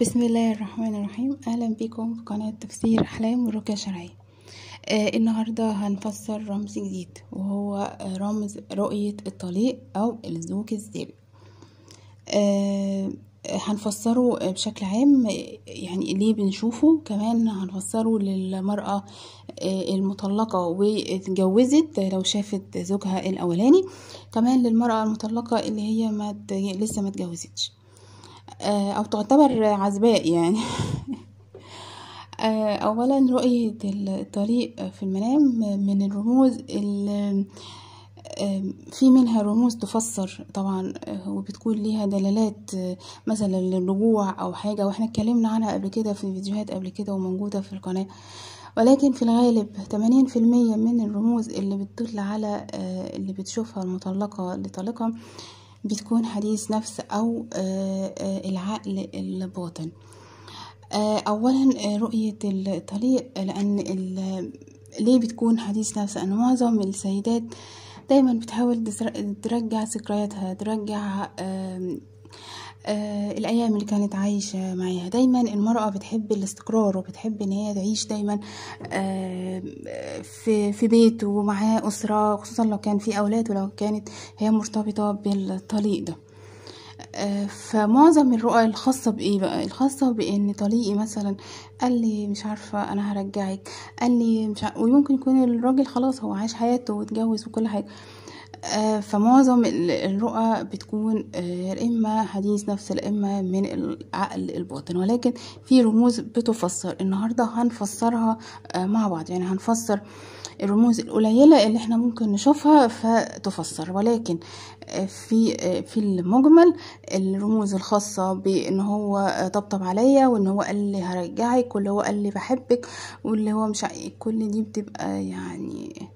بسم الله الرحمن الرحيم اهلا بكم في قناه تفسير احلام والرقيه الشرعيه آه النهارده هنفسر رمز جديد وهو رمز رؤيه الطليق او الزوج الزابق آه هنفسره بشكل عام يعني ليه بنشوفه كمان هنفسره للمرأة آه، المطلقة واتجوزت لو شافت زوجها الأولاني كمان للمرأة المطلقة اللي هي ما لسه ما اتجوزتش آه، او تعتبر عزباء يعني آه، اولا رؤيه الطريق في المنام من الرموز آه، في منها رموز تفسر طبعا وبتكون ليها دلالات مثلا للرجوع او حاجه واحنا اتكلمنا عنها قبل كده في فيديوهات قبل كده وموجوده في القناه ولكن في الغالب 80% من الرموز اللي بتدل على اللي بتشوفها المطلقه لطليقها بتكون حديث نفس أو آه، آه، العقل الباطن آه، أولا رؤية الطليق لأن ليه بتكون حديث نفس أن معظم السيدات دايما بتحاول ترجع ذكرياتها ترجع آه الأيام اللي كانت عايشة معاها دايما المرأة بتحب الاستقرار وبتحب إن هي تعيش دايما آه في, في بيت ومعاه أسرة خصوصا لو كان في أولاد ولو كانت هي مرتبطة بالطليق ده آه فمعظم الرؤى الخاصة بإيه بقى الخاصة بإن طليقي مثلا قال لي مش عارفة أنا هرجعك قال لي مش ع... ويمكن يكون الراجل خلاص هو عاش حياته واتجوز وكل حاجة آه، فمعظم الرؤى بتكون آه، إما حديث نفس إما من العقل الباطن ولكن في رموز بتفسر النهاردة هنفسرها آه، مع بعض يعني هنفسر الرموز القليلة اللي احنا ممكن نشوفها فتفسر ولكن في في المجمل الرموز الخاصة بان هو طبطب عليا وان هو قال لي هرجعك واللي هو قال لي بحبك واللي هو مش إيه. كل دي بتبقى يعني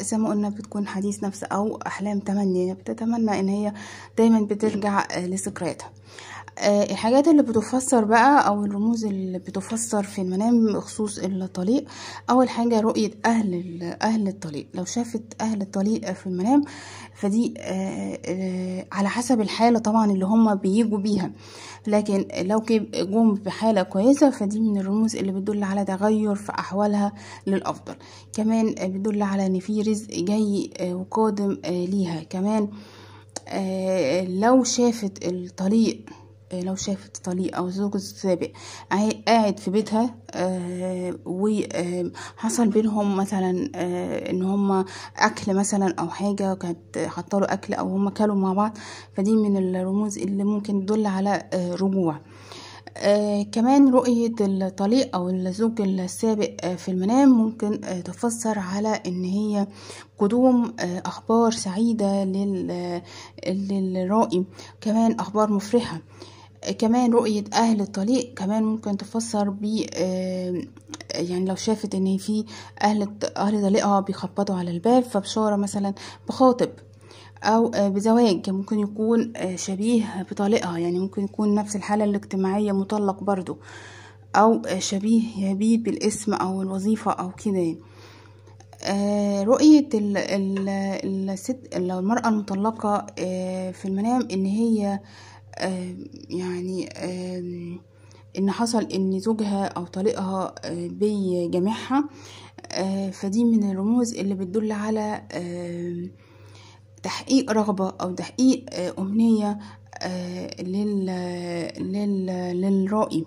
زي ما قلنا بتكون حديث نفس او احلام تمنية بتتمنى ان هي دايما بترجع لذكرياتها آه، الحاجات اللي بتفسر بقى او الرموز اللي بتفسر في المنام بخصوص الطليق اول حاجة رؤية اهل اهل الطليق لو شافت اهل الطليق في المنام فدي آه، آه، على حسب الحالة طبعا اللي هما بيجوا بيها لكن لو جم بحالة كويسة فدي من الرموز اللي بتدل على تغير في احوالها للافضل كمان بتدل على ان في رزق جاي وقادم ليها كمان لو شافت الطليق آه، لو شافت طليقة أو زوج سابق قاعد في بيتها آه، وحصل آه، بينهم مثلا إن هما أكل مثلا أو حاجة كانت حطاله أكل أو هما كلوا مع بعض فدي من الرموز اللي ممكن تدل على رجوع آه كمان رؤية الطليق أو الزوج السابق في المنام ممكن تفسر على إن هي قدوم أخبار سعيدة للرائي كمان أخبار مفرحة كمان رؤية أهل الطريق كمان ممكن تفسر ب آه، يعني لو شافت إن في أهل أهل طريقها آه، بيخبطوا على الباب فبشارة مثلا بخاطب أو آه، بزواج ممكن يكون شبيه بطليقها يعني ممكن يكون نفس الحالة الاجتماعية مطلق برضو أو شبيه يبي بالاسم أو الوظيفة أو كده يعني. رؤية الست لو المرأة المطلقة في المنام إن هي يعني ان حصل ان زوجها او طليقها آه، بيجامعها آه، فدي من الرموز اللي بتدل على تحقيق رغبة أو تحقيق آه، أمنية لل... للرائي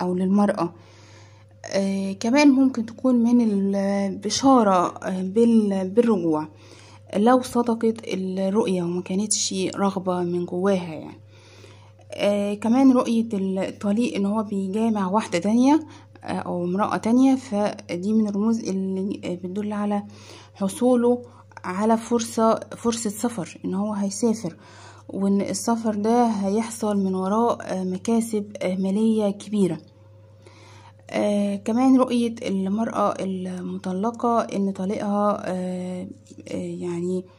أو للمرأة كمان ممكن تكون من البشارة بالرجوع لو صدقت الرؤية وما كانتش رغبة من جواها يعني آه كمان رؤية الطليق ان هو بيجامع واحدة تانية آه او امرأة تانية فدي من الرموز اللي بتدل على حصوله على فرصة فرصة سفر ان هو هيسافر وان السفر ده هيحصل من وراء آه، مكاسب آه، مالية كبيرة آه كمان رؤية المرأة المطلقة ان طليقها آه آه يعني آه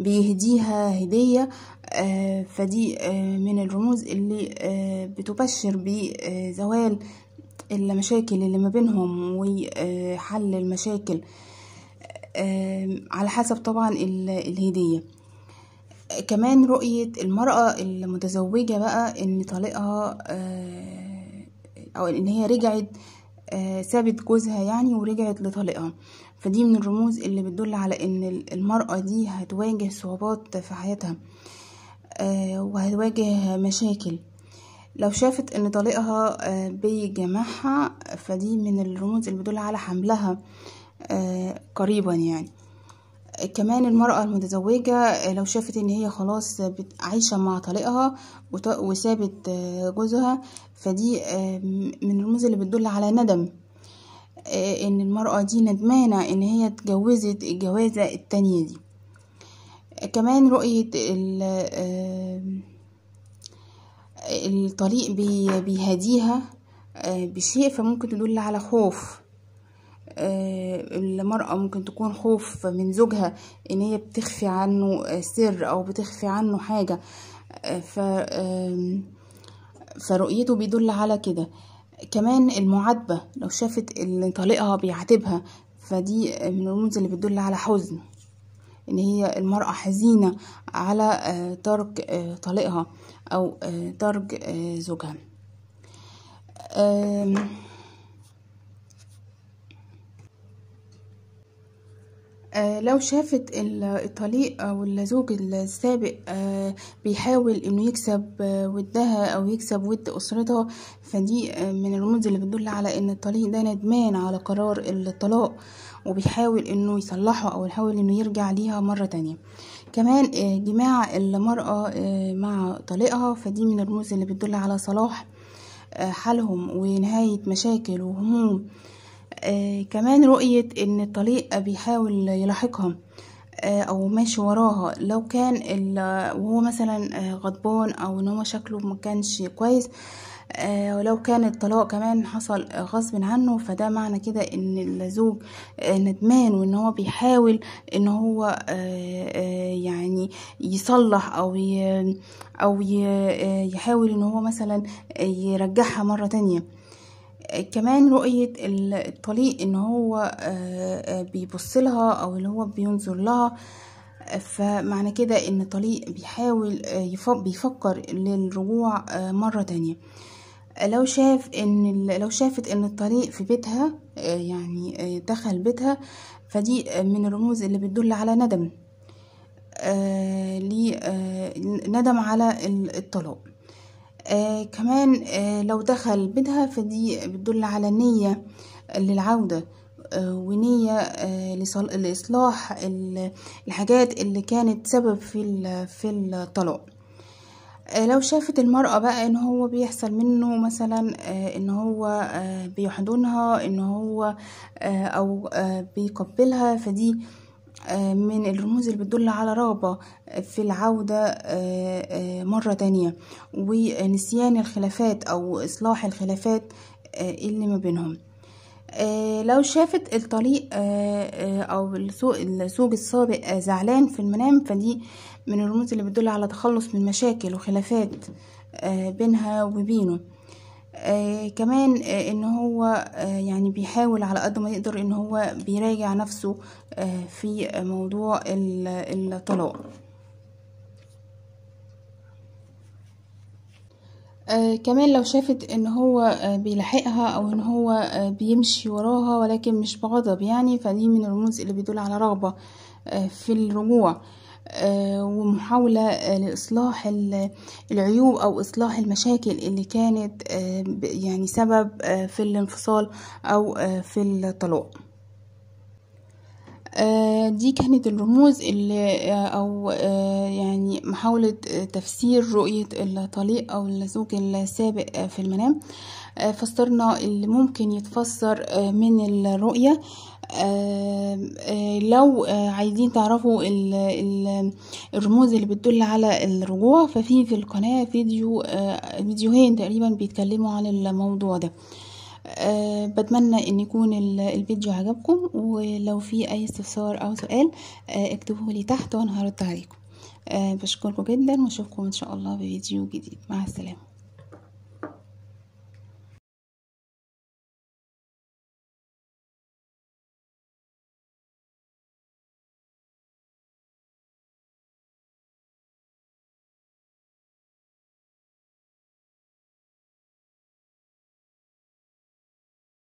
بيهديها هدية آه، فدي آه، من الرموز اللي آه، بتبشر بزوال المشاكل اللي ما بينهم وحل المشاكل على حسب طبعا الهدية كمان رؤية المرأة المتزوجة بقى ان طليقها او ان هي رجعت سابت جوزها يعني ورجعت لطليقها فدي من الرموز اللي بتدل على ان المرأة دي هتواجه صعوبات في حياتها آه، وهتواجه مشاكل لو شافت ان طليقها آه، بيجمعها فدي من الرموز اللي بتدل على حملها آه، قريبا يعني كمان المرأة المتزوجة لو شافت ان هي خلاص عايشة مع طليقها وسابت جوزها فدي من الرموز اللي بتدل على ندم آه، ان المرأة دي ندمانة ان هي اتجوزت الجوازة التانية دي كمان رؤية آه، الطريق بيهديها آه، بشيء فممكن تدل على خوف المرأة ممكن تكون خوف من زوجها ان هي بتخفي عنه سر او بتخفي عنه حاجة فرؤيته بيدل على كده كمان المعاتبة لو شافت اللي طليقها بيعاتبها فدي من الرموز اللي بتدل على حزن ان هي المرأة حزينة على آه، ترك آه، طليقها او آه، ترك زوجها آه، لو شافت الطليق او الزوج السابق آه، بيحاول انه يكسب آه، ودها او يكسب ود اسرتها فدي من الرموز اللي بتدل على ان الطليق ده ندمان على قرار الطلاق وبيحاول انه يصلحه او يحاول انه يرجع ليها مره تانية كمان جماع المراه مع طليقها فدي من الرموز اللي بتدل على صلاح حالهم ونهايه مشاكل وهموم آه، كمان رؤية ان الطليق بيحاول يلاحقها آه، او ماشي وراها لو كان وهو مثلا آه، غضبان او ان هو شكله ما كانش كويس ولو كان الطلاق كمان حصل غصب عنه فده معنى كده ان الزوج ندمان وان هو بيحاول ان هو يعني يصلح او او يحاول ان هو مثلا يرجعها مره تانية كمان رؤية الطليق ان هو آه، آه، بيبصلها او اللي هو بينظر لها فمعنى كده ان طليق بيحاول آه، بيفكر للرجوع مرة تانية لو شاف ان لو شافت ان الطريق في بيتها يعني دخل بيتها فدي من الرموز اللي بتدل على ندم ندم على الطلاق آه كمان آه لو دخل بدها فدي بتدل على نية للعودة آه ونية آه لإصلاح الحاجات اللي كانت سبب في في الطلاق آه، لو شافت المرأة بقى ان هو بيحصل منه مثلا آه، ان هو آه، بيحضنها ان هو او بيقبلها فدي آه، من الرموز اللي بتدل على رغبة في العودة آه، آه، مرة تانية ونسيان الخلافات أو إصلاح الخلافات اللي ما بينهم لو شافت الطليق أو الزوج السابق زعلان في المنام فدي من الرموز اللي بتدل على تخلص من مشاكل وخلافات بينها وبينه آه، كمان آه، ان هو آه، يعني بيحاول على قد ما يقدر ان هو بيراجع نفسه في موضوع الطلاق كمان لو شافت ان هو بيلاحقها او ان هو بيمشي وراها ولكن مش بغضب يعني فدي من الرموز اللي بيدل على رغبة في الرجوع آه، ومحاولة آه، لإصلاح العيوب أو إصلاح المشاكل اللي كانت آه، يعني سبب في الانفصال أو في الطلاق دي كانت الرموز اللي او يعني محاولة تفسير رؤية الطليق او الزوج السابق في المنام فسرنا اللي ممكن يتفسر من الرؤية آه، آه، لو آه، عايزين تعرفوا ال ال الرموز اللي بتدل على الرجوع ففي في القناة فيديو فيديوهين تقريبا بيتكلموا عن الموضوع ده أه بتمنى ان يكون الفيديو عجبكم ولو في اي استفسار او سؤال اكتبوه لي تحت وانا هرد عليكم أه بشكركم جدا واشوفكم ان شاء الله في فيديو جديد مع السلامه